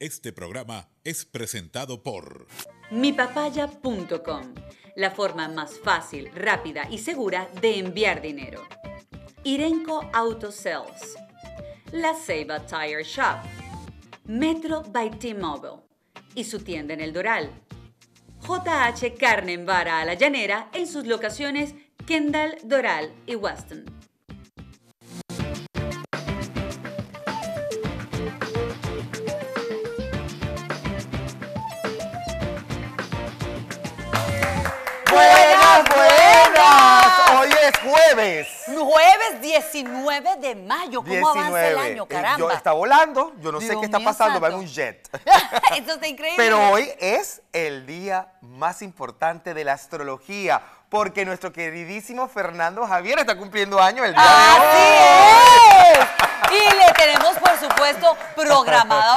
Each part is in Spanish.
Este programa es presentado por mipapaya.com, la forma más fácil, rápida y segura de enviar dinero. Irenco Auto Sales, La Seba Tire Shop, Metro by T-Mobile y su tienda en el Doral. JH Carne en Vara a la Llanera en sus locaciones Kendall, Doral y Weston. jueves. 19 de mayo. ¿Cómo avanza el año, eh, caramba? está volando, yo no sé qué está pasando, va en un jet. Eso está increíble. Pero hoy es el día más importante de la astrología, porque nuestro queridísimo Fernando Javier está cumpliendo año el día de hoy. Y le tenemos, por supuesto, programada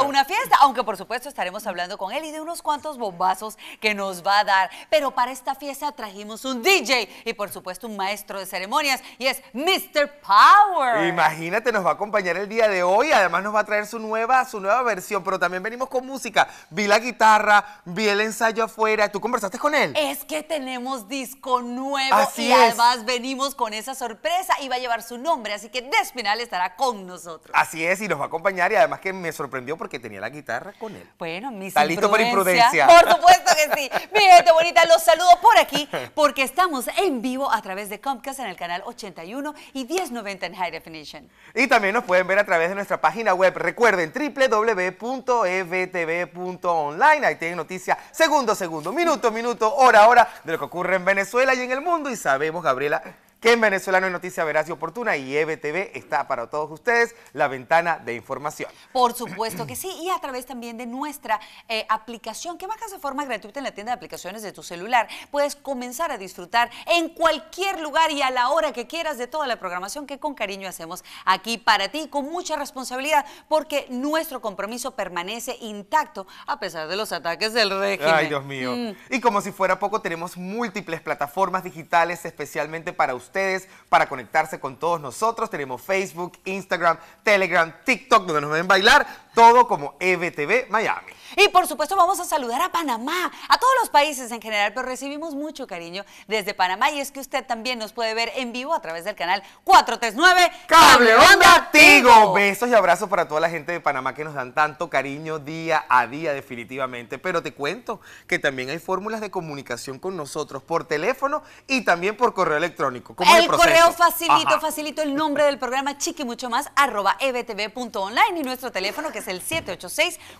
aunque por supuesto estaremos hablando con él y de unos cuantos bombazos que nos va a dar. Pero para esta fiesta trajimos un DJ y por supuesto un maestro de ceremonias y es Mr. Power. Imagínate, nos va a acompañar el día de hoy, además nos va a traer su nueva, su nueva versión, pero también venimos con música. Vi la guitarra, vi el ensayo afuera, ¿tú conversaste con él? Es que tenemos disco nuevo y además venimos con esa sorpresa y va a llevar su nombre, así que Despinal estará con nosotros. Así es, y nos va a acompañar y además que me sorprendió porque tenía la guitarra con él. Bueno, mis ¿Está imprudencia? Por supuesto que sí. Mi gente bonita, los saludos por aquí porque estamos en vivo a través de Comcast en el canal 81 y 1090 en High Definition. Y también nos pueden ver a través de nuestra página web. Recuerden, www.evtv.online. Ahí tienen noticias segundo segundo, minuto minuto, hora hora de lo que ocurre en Venezuela y en el mundo. Y sabemos, Gabriela, que en Venezolano hay noticia veraz y oportuna y EBTV está para todos ustedes la ventana de información. Por supuesto que sí, y a través también de nuestra eh, aplicación que bajas de forma gratuita en la tienda de aplicaciones de tu celular. Puedes comenzar a disfrutar en cualquier lugar y a la hora que quieras de toda la programación que con cariño hacemos aquí para ti con mucha responsabilidad porque nuestro compromiso permanece intacto a pesar de los ataques del régimen. Ay, Dios mío. Mm. Y como si fuera poco, tenemos múltiples plataformas digitales especialmente para ustedes ustedes para conectarse con todos nosotros. Tenemos Facebook, Instagram, Telegram, TikTok, donde nos ven bailar todo como EBTV Miami. Y por supuesto vamos a saludar a Panamá, a todos los países en general, pero recibimos mucho cariño desde Panamá y es que usted también nos puede ver en vivo a través del canal 439 Cable Onda Tigo. Besos y abrazos para toda la gente de Panamá que nos dan tanto cariño día a día definitivamente, pero te cuento que también hay fórmulas de comunicación con nosotros por teléfono y también por correo electrónico. el, correo facilito, facilito el nombre del programa chiqui mucho más arroba ebtv.online y nuestro teléfono que es el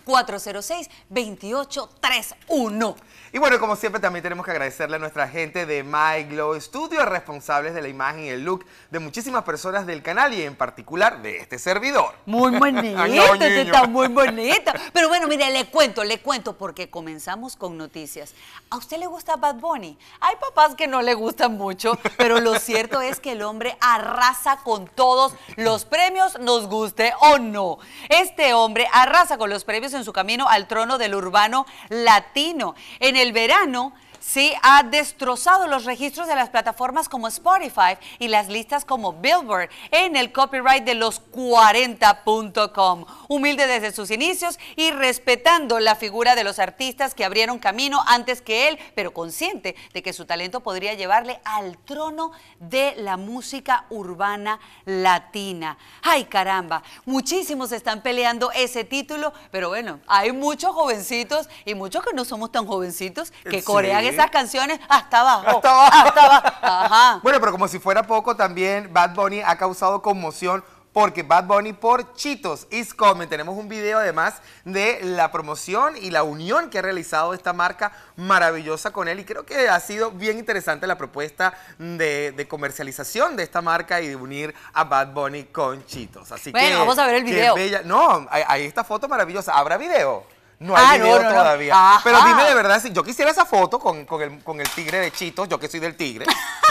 786-406-2831. Y bueno, como siempre, también tenemos que agradecerle a nuestra gente de My Glow Studio, responsables de la imagen y el look de muchísimas personas del canal y en particular de este servidor. Muy bonito, ah, este está muy bonito. Pero bueno, mire, le cuento, le cuento, porque comenzamos con noticias. ¿A usted le gusta Bad Bunny? Hay papás que no le gustan mucho, pero lo cierto es que el hombre arrasa con todos los premios, nos guste o no. Este hombre arrasa con los premios en su camino al trono del urbano latino. En el verano Sí, ha destrozado los registros de las plataformas como Spotify y las listas como Billboard en el copyright de los 40.com. Humilde desde sus inicios y respetando la figura de los artistas que abrieron camino antes que él, pero consciente de que su talento podría llevarle al trono de la música urbana latina. ¡Ay, caramba! Muchísimos están peleando ese título, pero bueno, hay muchos jovencitos y muchos que no somos tan jovencitos que corean esas canciones hasta abajo. Hasta Bueno, pero como si fuera poco, también Bad Bunny ha causado conmoción porque Bad Bunny por Chitos is Coming. Tenemos un video además de la promoción y la unión que ha realizado esta marca maravillosa con él y creo que ha sido bien interesante la propuesta de, comercialización de esta marca y de unir a Bad Bunny con Chitos. Así bueno, vamos a ver el video. No, ahí esta foto maravillosa. ¿Habrá video? No hay ah, todavía. Pero dime de verdad, si yo quisiera esa foto con, con, el, con el tigre de chito yo que soy del tigre.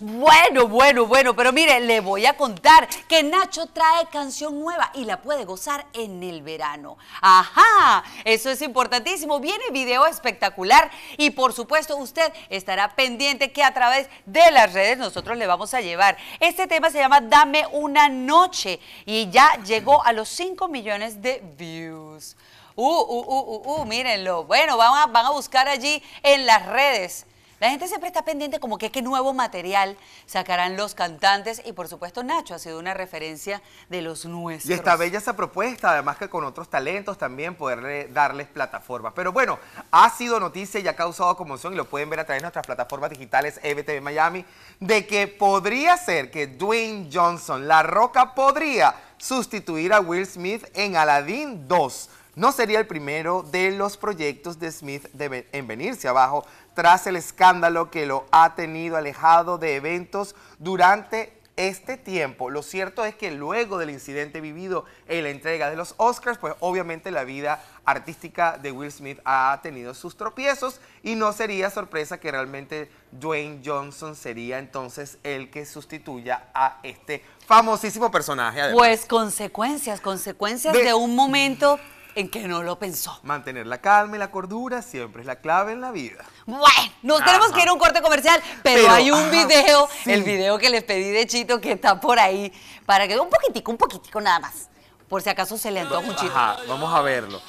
bueno, bueno, bueno, pero mire, le voy a contar que Nacho trae canción nueva y la puede gozar en el verano. Ajá, eso es importantísimo. Viene video espectacular y por supuesto usted estará pendiente que a través de las redes nosotros le vamos a llevar. Este tema se llama Dame una noche y ya llegó a los 5 millones de views. Uh, uh, uh, uh, uh, mírenlo. Bueno, van a buscar allí en las redes la gente siempre está pendiente como que qué nuevo material sacarán los cantantes y por supuesto Nacho ha sido una referencia de los nuestros. Y esta bella esa propuesta, además que con otros talentos también poder darles plataformas. Pero bueno, ha sido noticia y ha causado conmoción y lo pueden ver a través de nuestras plataformas digitales EBTV Miami, de que podría ser que Dwayne Johnson, La Roca, podría sustituir a Will Smith en Aladdin 2. No sería el primero de los proyectos de Smith en venirse abajo tras el escándalo que lo ha tenido alejado de eventos durante este tiempo. Lo cierto es que luego del incidente vivido en la entrega de los Oscars, pues obviamente la vida artística de Will Smith ha tenido sus tropiezos y no sería sorpresa que realmente Dwayne Johnson sería entonces el que sustituya a este famosísimo personaje. Pues consecuencias, consecuencias de un momento en que no lo pensó. Mantener la calma y la cordura siempre es la clave en la vida. Bueno, nos tenemos que ir a un corte comercial, pero, hay un ah, video, el video que les pedí de Chito que está por ahí, para que un poquitico, un poquitico nada más, por si acaso se le antoja un chito. Ajá, vamos a verlo.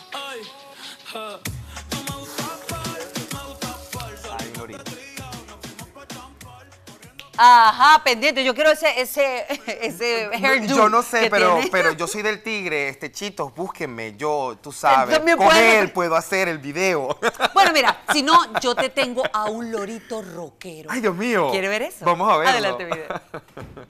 Ajá, pendiente. Yo quiero ese, ese, ese Yo no sé, pero, pero yo soy del tigre, este chitos, búsquenme. Yo, tú sabes, con él puedo hacer el video. Bueno, mira, si no, yo te tengo a un lorito rockero. Ay, Dios mío. ¿Quiere ver eso? Vamos a ver Adelante, video.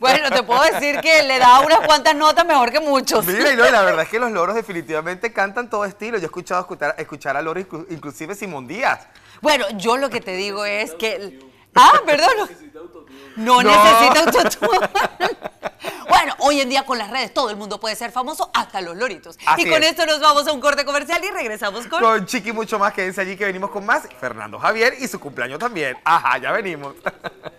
Bueno, te puedo decir que le da unas cuantas notas mejor que muchos. Mira, y la verdad es que los loros definitivamente cantan todo estilo. Yo he escuchado escuchar, a loros inclusive Simón Díaz. Bueno, yo lo que te digo es que... Ah, perdón. No necesita autotune. No. Hoy en día con las redes todo el mundo puede ser famoso, hasta los loritos. y con esto nos vamos a un corte comercial y regresamos con... Con Chiqui mucho más, quédense allí que venimos con más. Fernando Javier y su cumpleaños también. Ajá, ya venimos.